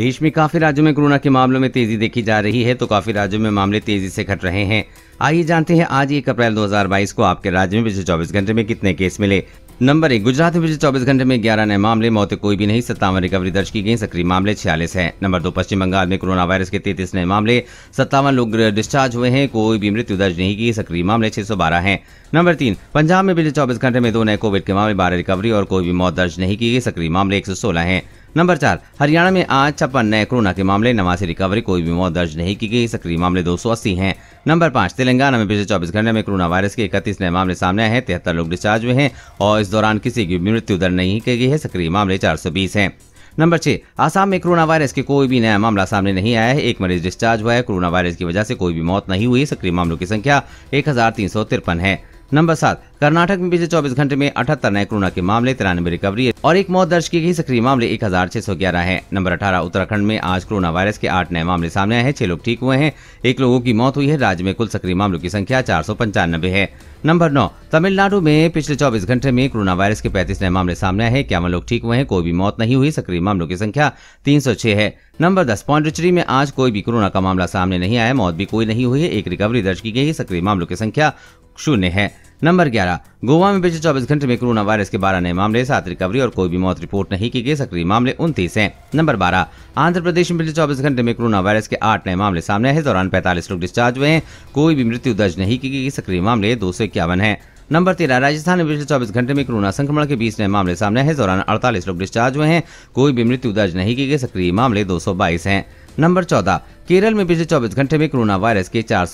देश में काफी राज्यों में कोरोना के मामलों में तेजी देखी जा रही है तो काफी राज्यों में मामले तेजी से घट रहे हैं आइए जानते हैं आज एक अप्रैल 2022 को आपके राज्य में पिछले 24 घंटे में कितने केस मिले नंबर एक गुजरात में पिछले 24 घंटे में 11 नए मामले मौतें कोई भी नहीं सत्तावन रिकवरी दर्ज की गई सक्रिय मामले छियालीस है नंबर दो पश्चिम बंगाल में कोरोना वायरस के तैतीस नए मामले सत्तावन लोग डिस्चार्ज हुए हैं कोई भी मृत्यु दर्ज नहीं की सक्रिय मामले बारह है नंबर तीन पंजाब में पिछले चौबीस घंटे में दो नए कोविड के मामले बारह रिकवरी और कोई भी मौत दर्ज नहीं की गई सक्रिय मामले एक सौ सोलह नंबर चार हरियाणा में आज छप्पन नए कोरोना के मामले नवासी रिकवरी कोई भी मौत दर्ज नहीं की गई सक्रिय मामले 280 हैं नंबर पाँच तेलंगाना में पिछले 24 घंटे में कोरोना वायरस के इकतीस नए मामले सामने आए हैं तिहत्तर लोग डिस्चार्ज हुए हैं और इस दौरान किसी की मृत्यु दर्ज नहीं की गई है सक्रिय मामले चार हैं नंबर छह आसाम में कोरोना वायरस के कोई भी नया मामला सामने नहीं आया है एक मरीज डिस्चार्ज हुआ है कोरोना वायरस की वजह से कोई भी मौत नहीं हुई सक्रिय मामलों की संख्या एक है नंबर सात कर्नाटक में पिछले 24 घंटे में अठहत्तर नए कोरोना के मामले तिरानवे रिकवरी और एक मौत दर्ज की गई सक्रिय मामले एक हजार छह सौ ग्यारह है नंबर अठारह उत्तराखंड में आज कोरोना वायरस के आठ नए मामले सामने आए हैं छह लोग ठीक हुए हैं एक लोगों की मौत हुई है राज्य में कुल सक्रिय मामलों की संख्या चार सौ पंचानबे है नंबर नौ तमिलनाडु में पिछले चौबीस घंटे में कोरोना वायरस के पैंतीस नए मामले सामने आए हैं इक्यावन लोग ठीक हुए हैं कोई भी मौत नहीं हुई सक्रिय मामलों की संख्या तीन सौ छह है नंबर दस पौंडुचेरी में आज कोई भी कोरोना का मामला सामने नहीं आया मौत भी कोई नहीं हुई है एक रिकवरी दर्ज की गई सक्रिय मामलों की संख्या शून्य है नंबर ग्यारह गोवा में पिछले 24 घंटे में कोरोना वायरस के 12 नए मामले सात रिकवरी और कोई भी मौत रिपोर्ट नहीं की गई सक्रिय मामले उनतीस हैं नंबर 12 आंध्र प्रदेश में पिछले 24 घंटे में कोरोना वायरस के आठ नए मामले सामने आए इस दौरान 45 लोग डिस्चार्ज हुए हैं कोई भी मृत्यु दर्ज नहीं की गई सक्रिय मामले दो सौ इक्यावन है नंबर तेरह राजस्थान में पिछले चौबीस घंटे में कोरोना संक्रमण के बीस नए मामले सामने आए इस दौरान अड़तालीस लोग डिस्चार्ज हुए हैं कोई भी मृत्यु दर्ज नहीं की गई सक्रिय मामले दो सौ बाईस है नंबर चौदह केरल में पिछले 24 घंटे में कोरोना वायरस के चार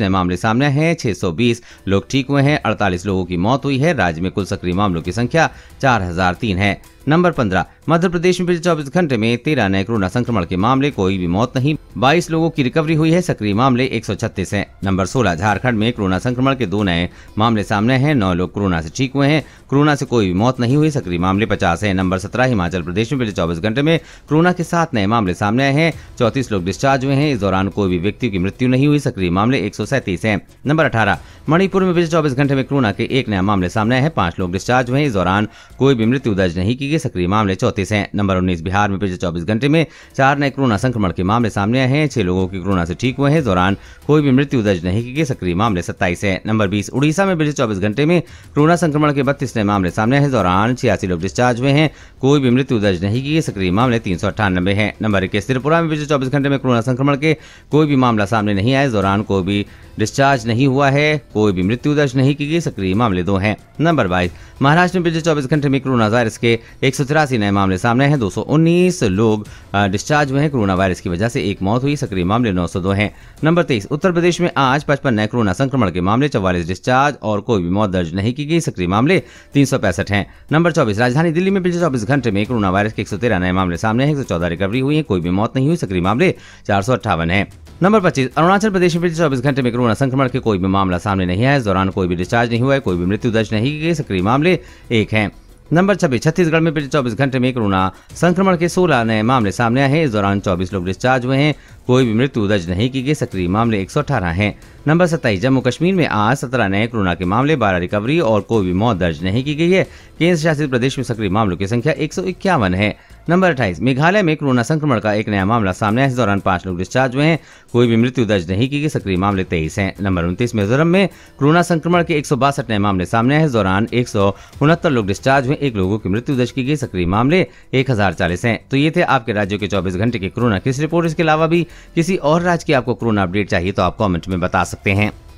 नए मामले सामने आए हैं 620 लोग ठीक हुए हैं 48 लोगों की मौत हुई है राज्य में कुल सक्रिय मामलों की संख्या 4003 है नंबर पंद्रह मध्य प्रदेश में पिछले चौबीस घंटे में तेरह नए कोरोना संक्रमण के मामले कोई भी मौत नहीं बाईस लोगों की रिकवरी हुई है सक्रिय मामले एक सौ छत्तीस है नंबर सोलह झारखंड में कोरोना संक्रमण के दो नए मामले सामने हैं नौ लोग कोरोना से ठीक हुए हैं कोरोना से कोई भी मौत नहीं हुई सक्रिय मामले पचास है नंबर सत्रह हिमाचल प्रदेश में पिछले चौबीस घंटे में कोरोना के सात नए मामले सामने आए हैं चौतीस लोग डिस्चार्ज हुए हैं इस दौरान कोई भी व्यक्ति की मृत्यु नहीं हुई सक्रिय मामले एक सौ सैंतीस है नंबर अठारह मणिपुर में पिछले चौबीस घंटे में कोरोना के एक नया मामले सामने आए हैं पांच लोग डिस्चार्ज हुए इस दौरान कोई भी मृत्यु दर्ज नहीं की के सक्रिय मामले चौतीस हैं नंबर उन्नीस बिहार में पिछले चौबीस घंटे में चार नए कोरोना संक्रमण के मामले सामने आए हैं छह लोगों की कोरोना से ठीक हुए हैं दौरान कोई भी मृत्यु दर्ज नहीं की गई सक्रिय मामले सत्ताईस है नंबर बीस उड़ीसा में पिछले चौबीस घंटे में कोरोना संक्रमण के बत्तीस नए मामले सामने आए दौरान छियासी लोग डिस्चार्ज हुए हैं कोई भी मृत्यु दर्ज नहीं की गई सक्रिय मामले तीन सौ अट्ठानबे है नंबर इक्कीस त्रिपुरा में पिछले चौबीस घंटे में कोरोना संक्रमण के कोई भी मामला सामने नहीं आए दौरान कोई भी डिस्चार्ज नहीं हुआ है कोई भी मृत्यु दर्ज नहीं की गई सक्रिय मामले दो हैं नंबर बाईस महाराष्ट्र में पिछले चौबीस घंटे में कोरोना वायरस के एक नए मामले सामने हैं उन्नीस लोग डिस्चार्ज हुए हैं कोरोना वायरस की वजह से एक मौत हुई सक्रिय मामले नौ सौ दो है नंबर तेईस उत्तर प्रदेश में आज पचपन नए कोरोना संक्रमण के मामले चौवालीस डिस्चार्ज और कोई भी मौत दर्ज नहीं की गई सक्रिय मामले तीन सौ पैंसठ है नंबर चौबीस राजधानी दिल्ली में पिछले चौबीस घंटे में कोरोना वायरस के एक सौ तेरह नए मामले सामने हैं एक रिकवरी हुई है कोई भी मौत नहीं हुई सक्रिय मामले चार सौ अट्ठावन है नंबर पच्चीस अरुणाचल प्रदेश में पिछले चौबीस घंटे में कोरोना संक्रमण के कोई भी मामला सामने नहीं आया इस दौरान कोई भी डिस्चार्ज नहीं हुआ है कोई भी मृत्यु दर्ज नहीं की गई सक्रिय मामले एक हैं नंबर छब्बीस छत्तीसगढ़ में पिछले चौबीस घंटे में कोरोना संक्रमण के सोलह नए मामले सामने आए हैं इस दौरान चौबीस लोग डिस्चार्ज हुए हैं कोई भी मृत्यु दर्ज नहीं की गई सक्रिय मामले एक सौ अठारह है नंबर सत्ताईस जम्मू कश्मीर में आज सत्रह नए कोरोना के मामले बारह रिकवरी और कोई भी मौत दर्ज नहीं की गई है केंद्र शासित प्रदेश में सक्रिय मामलों की संख्या एक है नंबर अट्ठाईस मेघालय में कोरोना संक्रमण का एक नया मामला सामने आया इस दौरान पांच लोग डिस्चार्ज हुए हैं कोई भी मृत्यु दर्ज नहीं की गई सक्रिय मामले तेईस हैं नंबर उनतीस मिजोरम में कोरोना संक्रमण के एक नए मामले सामने आए इस दौरान एक लोग डिस्चार्ज हुए एक लोगों की मृत्यु दर्ज की गई सक्रिय मामले एक हैं तो ये थे आपके राज्यों के चौबीस घंटे के कोरोना किस रिपोर्ट इसके अलावा भी किसी और राज्य की आपको कोरोना अपडेट चाहिए तो आप कॉमेंट में बता सकते हैं